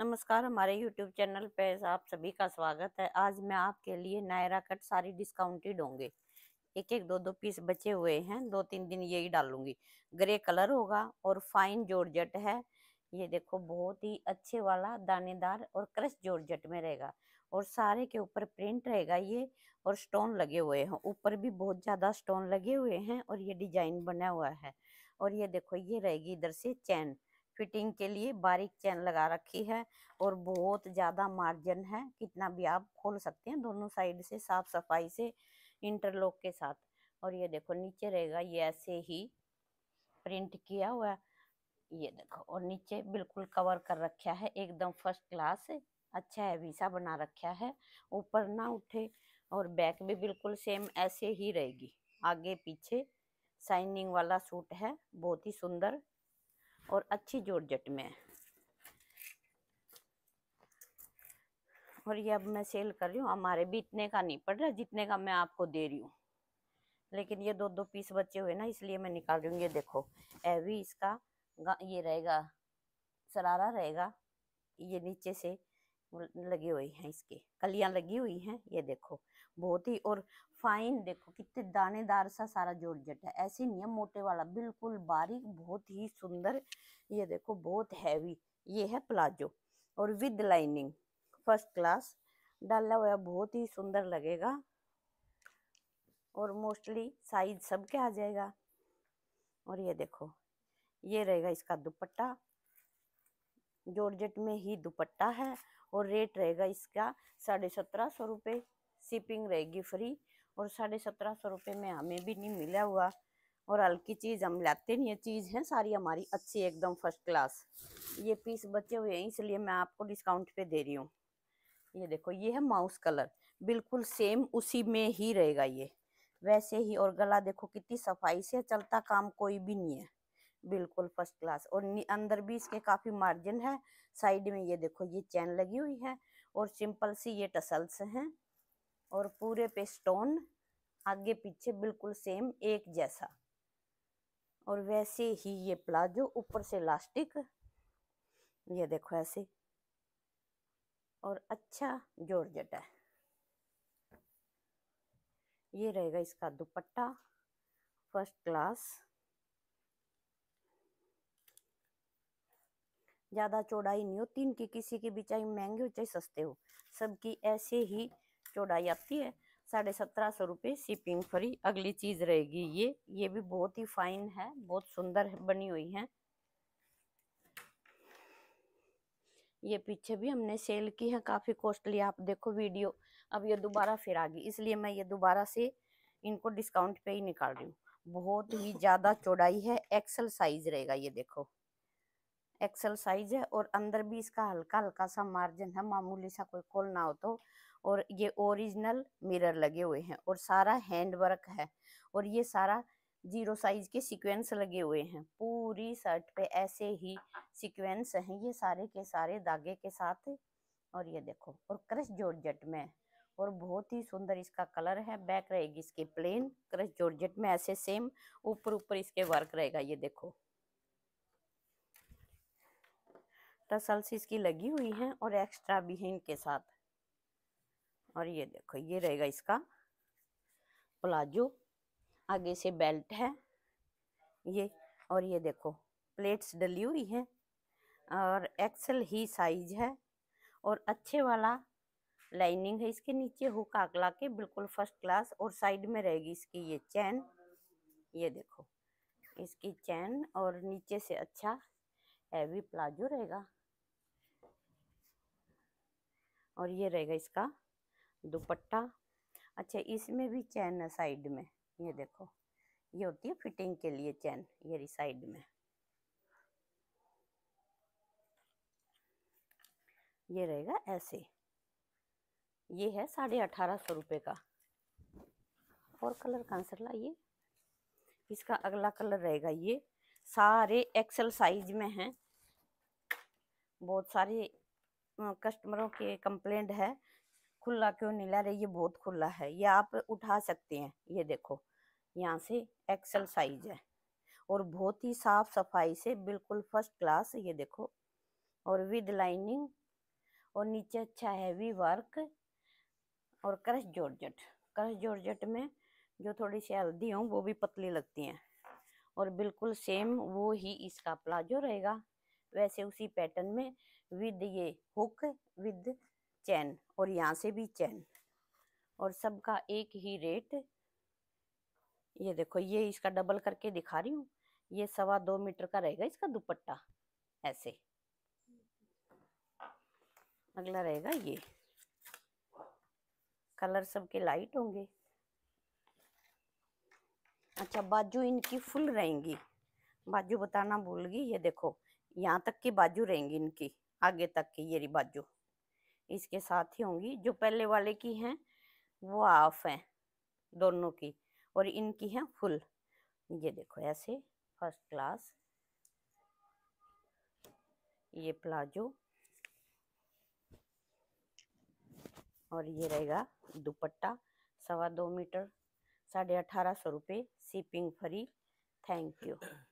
नमस्कार हमारे YouTube channel पे आप सभी का स्वागत है आज मैं आपके लिए नायरा कट सारी डिस्काउंटेड होंगे एक एक दो दो पीस बचे हुए हैं दो तीन दिन यही डालूंगी ग्रे कलर होगा और फाइन जोरजट है ये देखो बहुत ही अच्छे वाला दानेदार और क्रश जोरजट में रहेगा और सारे के ऊपर प्रिंट रहेगा ये और स्टोन लगे हुए हैं ऊपर भी बहुत ज़्यादा स्टोन लगे हुए हैं और ये डिजाइन बना हुआ है और ये देखो ये रहेगी इधर से चैन फिटिंग के लिए बारीक चैन लगा रखी है और बहुत ज़्यादा मार्जिन है कितना भी आप खोल सकते हैं दोनों साइड से साफ सफाई से इंटरलॉक के साथ और ये देखो नीचे रहेगा ये ऐसे ही प्रिंट किया हुआ है ये देखो और नीचे बिल्कुल कवर कर रखा है एकदम फर्स्ट क्लास अच्छा है वीसा बना रखा है ऊपर ना उठे और बैक भी बिल्कुल सेम ऐसे ही रहेगी आगे पीछे साइनिंग वाला सूट है बहुत ही सुंदर और अच्छी जॉर्जट में और ये अब मैं सेल कर रही हूँ हमारे भी इतने का नहीं पड़ रहा जितने का मैं आपको दे रही हूँ लेकिन ये दो दो पीस बचे हुए ना इसलिए मैं निकाल रही हूँ ये देखो एवी इसका ये रहेगा सरारा रहेगा ये नीचे से लगी हुई है इसके कलियां लगी हुई हैं ये देखो बहुत ही और फाइन देखो कितने दानेदार सा सारा जॉर्जेट है ऐसे नहीं है मोटे वाला बिल्कुल बारीक बहुत ही सुंदर ये देखो बहुत हैवी ये है प्लाजो और विद लाइनिंग फर्स्ट क्लास डाला हुआ बहुत ही सुंदर लगेगा और मोस्टली साइज सबके आ जाएगा और ये देखो ये रहेगा इसका दुपट्टा जॉर्जेट में ही दुपट्टा है और रेट रहेगा इसका साढ़े सत्रह सौ रुपये शिपिंग रहेगी फ्री और साढ़े सत्रह सौ रुपये में हमें भी नहीं मिला हुआ और हल्की चीज़ हम लाते नहीं है चीज़ है सारी हमारी अच्छी एकदम फर्स्ट क्लास ये पीस बचे हुए हैं इसलिए मैं आपको डिस्काउंट पे दे रही हूँ ये देखो ये है माउस कलर बिल्कुल सेम उसी में ही रहेगा ये वैसे ही और गला देखो कितनी सफाई से चलता काम कोई भी नहीं है बिल्कुल फर्स्ट क्लास और अंदर भी इसके काफ़ी मार्जिन है साइड में ये देखो ये चैन लगी हुई है और सिंपल सी ये टसल्स हैं और पूरे पे स्टोन आगे पीछे बिल्कुल सेम एक जैसा और वैसे ही ये प्लाजो ऊपर से लास्टिक ये देखो ऐसे और अच्छा जॉर्जेट है ये रहेगा इसका दुपट्टा फर्स्ट क्लास ज़्यादा चौड़ाई नहीं हो तीन की किसी की भी चाहे महंगे हो चाहे सस्ते हो सबकी ऐसे ही चौड़ाई आती है साढ़े सत्रह सौ रुपये शिपिंग फ्री अगली चीज़ रहेगी ये ये भी बहुत ही फाइन है बहुत सुंदर बनी हुई है ये पीछे भी हमने सेल की है काफ़ी कॉस्टली आप देखो वीडियो अब ये दोबारा फिर आ गई इसलिए मैं ये दोबारा से इनको डिस्काउंट पे ही निकाल रही हूँ बहुत ही ज़्यादा चौड़ाई है एक्सल साइज रहेगा ये देखो एक्सल साइज है और अंदर भी इसका हल्का हल्का सा मार्जिन है मामूली सा कोई खोल ना हो तो और ये ओरिजिनल मिरर लगे हुए हैं और सारा हैंड वर्क है और ये सारा जीरो साइज के सीक्वेंस लगे हुए हैं पूरी शर्ट पे ऐसे ही सीक्वेंस हैं ये सारे के सारे धागे के साथ और ये देखो और क्रश जॉर्जेट में और बहुत ही सुंदर इसका कलर है बैक रहेगी इसकी प्लेन क्रश जॉर्जेट में ऐसे सेम ऊपर ऊपर इसके वर्क रहेगा ये देखो टसल्स इसकी लगी हुई हैं और एक्स्ट्रा भी है इनके साथ और ये देखो ये रहेगा इसका प्लाजो आगे से बेल्ट है ये और ये देखो प्लेट्स डली हुई हैं और एक्सल ही साइज है और अच्छे वाला लाइनिंग है इसके नीचे हु काकला के बिल्कुल फर्स्ट क्लास और साइड में रहेगी इसकी ये चैन ये देखो इसकी चैन और नीचे से अच्छा हैवी प्लाजो रहेगा और ये रहेगा इसका दुपट्टा अच्छा इसमें भी चैन है साइड में ये देखो ये होती है फिटिंग के लिए चैन ये रही साइड में ये रहेगा ऐसे ये है साढ़े अठारह सौ रुपये का और कलर कौन सा लाइए इसका अगला कलर रहेगा ये सारे एक्सल साइज में हैं बहुत सारे कस्टमरों के कंप्लेंट है खुला क्यों नहीं ला रही ये बहुत खुला है ये आप उठा सकते हैं ये देखो यहाँ से एक्सल अच्छा। साइज है और बहुत ही साफ सफाई से बिल्कुल फर्स्ट क्लास ये देखो और विद लाइनिंग और नीचे अच्छा हैवी वर्क और क्रश जॉर्जट क्रश जॉर्जट में जो थोड़ी सी हल्दी हों वो भी पतली लगती हैं और बिल्कुल सेम वो ही इसका प्लाजो रहेगा वैसे उसी पैटर्न में विद ये हुक विद चैन और यहाँ से भी चैन और सबका एक ही रेट ये देखो ये इसका डबल करके दिखा रही हूँ ये सवा दो मीटर का रहेगा इसका दुपट्टा ऐसे अगला रहेगा ये कलर सबके लाइट होंगे अच्छा बाजू इनकी फुल रहेंगी बाजू बताना भूल गई ये देखो यहाँ तक की बाजू रहेंगी इनकी आगे तक की ये बाजू इसके साथ ही होंगी जो पहले वाले की हैं वो हाफ हैं दोनों की और इनकी हैं फुल ये देखो ऐसे फर्स्ट क्लास ये प्लाजो और ये रहेगा दुपट्टा सवा दो मीटर साढ़े अठारह सौ रुपये सीपिंग फ्री थैंक यू